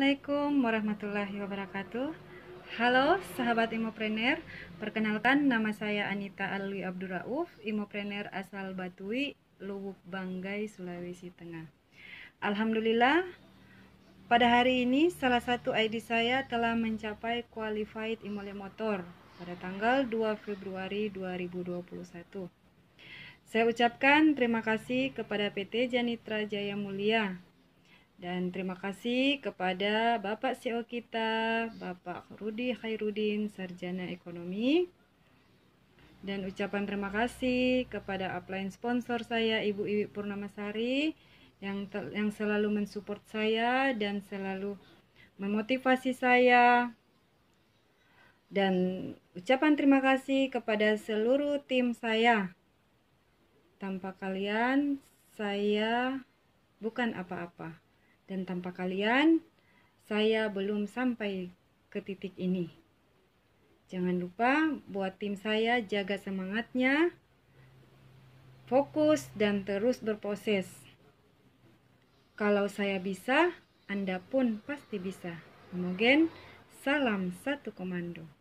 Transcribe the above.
Assalamualaikum warahmatullahi wabarakatuh Halo sahabat Imopreneur Perkenalkan nama saya Anita Alwi Abdurrauf Imopreneur asal Batui, Luwuk Banggai, Sulawesi Tengah Alhamdulillah Pada hari ini salah satu ID saya telah mencapai Qualified Imole Motor Pada tanggal 2 Februari 2021 saya ucapkan terima kasih kepada PT Janitra Jaya Mulia dan terima kasih kepada Bapak CEO kita, Bapak Rudi Khairuddin, Sarjana Ekonomi. Dan ucapan terima kasih kepada upline sponsor saya, Ibu Iwi Purnamasari, yang, yang selalu mensupport saya dan selalu memotivasi saya. Dan ucapan terima kasih kepada seluruh tim saya. Tanpa kalian, saya bukan apa-apa. Dan tanpa kalian, saya belum sampai ke titik ini. Jangan lupa buat tim saya jaga semangatnya, fokus dan terus berproses. Kalau saya bisa, Anda pun pasti bisa. Kemudian, salam satu komando.